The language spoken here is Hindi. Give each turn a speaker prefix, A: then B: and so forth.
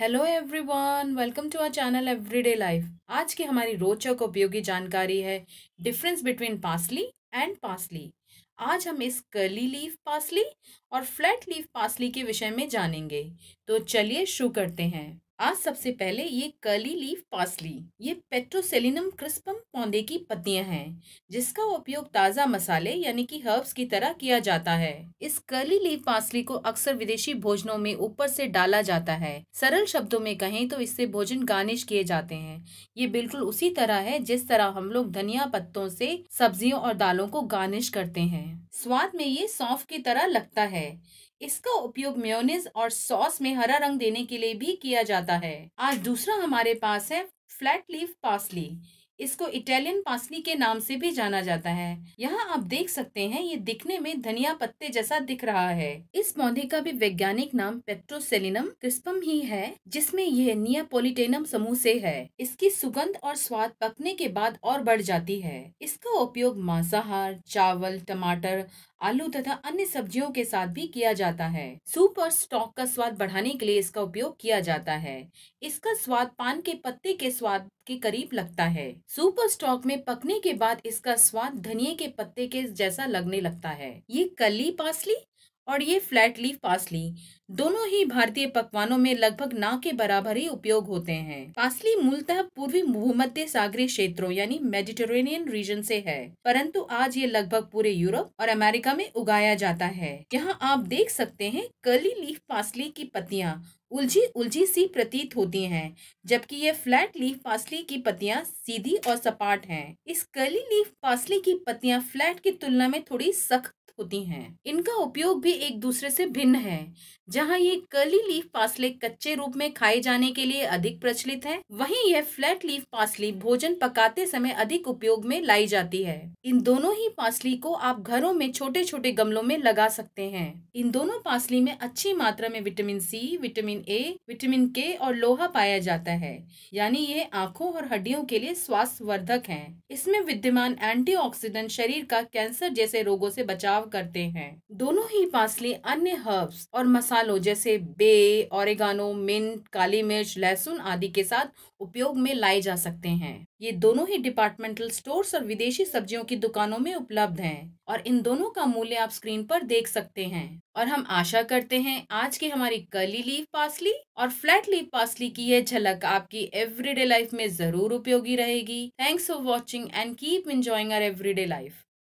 A: Hello everyone welcome to our channel everyday life आज की हमारी रोचक उपयोगी जानकारी है difference between parsley and parsley आज हम इस कर्ली लीफ पासली और फ्लैट लीफ पासली के विषय में जानेंगे तो चलिए शुरू करते हैं आज सबसे पहले ये कर्ली लीफ पासली ये पेट्रोसेलिनम क्रिस्पम पौधे की पत्तियां हैं जिसका उपयोग ताज़ा मसाले यानी कि हर्ब्स की तरह किया जाता है इस कर्ली लीफ पासली को अक्सर विदेशी भोजनों में ऊपर से डाला जाता है सरल शब्दों में कहें तो इससे भोजन गार्निश किए जाते हैं ये बिल्कुल उसी तरह है जिस तरह हम लोग धनिया पत्तों से सब्जियों और दालों को गार्निश करते हैं स्वाद में ये सौंफ की तरह लगता है इसका उपयोग मेयोनेज और सॉस में हरा रंग देने के लिए भी किया जाता है आज दूसरा हमारे पास है फ्लैट लीफ पासली इसको इटालियन पासली के नाम से भी जाना जाता है यहाँ आप देख सकते हैं ये दिखने में धनिया पत्ते जैसा दिख रहा है इस पौधे का भी वैज्ञानिक नाम पेट्रोसेलिनम क्रिस्पम ही है जिसमें यह नियापोलिटेनम समूह से है इसकी सुगंध और स्वाद पकने के बाद और बढ़ जाती है इसका उपयोग मांसाहार चावल टमाटर आलू तथा अन्य सब्जियों के साथ भी किया जाता है सूप और स्टॉक का स्वाद बढ़ाने के लिए इसका उपयोग किया जाता है इसका स्वाद पान के पत्ते के स्वाद के करीब लगता है सूप और स्टॉक में पकने के बाद इसका स्वाद धनिया के पत्ते के जैसा लगने लगता है ये कली पासली और ये फ्लैट लीफ पासली दोनों ही भारतीय पकवानों में लगभग ना के बराबर ही उपयोग होते हैं पासली मूलतः पूर्वी भूमध्य सागरीय क्षेत्रों यानी मेडिटेरेनियन रीजन से है परंतु आज ये लगभग पूरे यूरोप और अमेरिका में उगाया जाता है यहाँ आप देख सकते हैं कली लीफ पासली की पत्तियाँ उलझी उलझी सी प्रतीत होती हैं, जबकि ये फ्लैट लीफ पासली की पत्तियाँ सीधी और सपाट हैं। इस कली लीफ पासली की पत्तियाँ फ्लैट की तुलना में थोड़ी सख्त होती हैं। इनका उपयोग भी एक दूसरे से भिन्न है जहाँ ये कर्ली लीफ पासले कच्चे रूप में खाए जाने के लिए अधिक प्रचलित है वहीं यह फ्लैट लीफ पासली भोजन पकाते समय अधिक उपयोग में लाई जाती है इन दोनों ही पासली को आप घरों में छोटे छोटे गमलों में लगा सकते हैं इन दोनों पासली में अच्छी मात्रा में vitamin C vitamin A vitamin K और लोहा पाया जाता है यानी ये आँखों और हड्डियों के लिए स्वास्थ्य वर्धक है इसमें विद्यमान एंटी शरीर का कैंसर जैसे रोगों ऐसी बचाव छिड़काव करते हैं दोनों ही फासले अन्य हर्ब्स और मसालों जैसे बे औरगानो मिंट काली मिर्च लहसुन आदि के साथ उपयोग में लाए जा सकते हैं ये दोनों ही डिपार्टमेंटल स्टोर्स और विदेशी सब्जियों की दुकानों में उपलब्ध हैं और इन दोनों का मूल्य आप स्क्रीन पर देख सकते हैं और हम आशा करते हैं आज की हमारी कली लीफ पासली और फ्लैट लीफ पासली की यह झलक आपकी एवरीडे लाइफ में जरूर उपयोगी रहेगी thanks for watching and keep enjoying our everyday life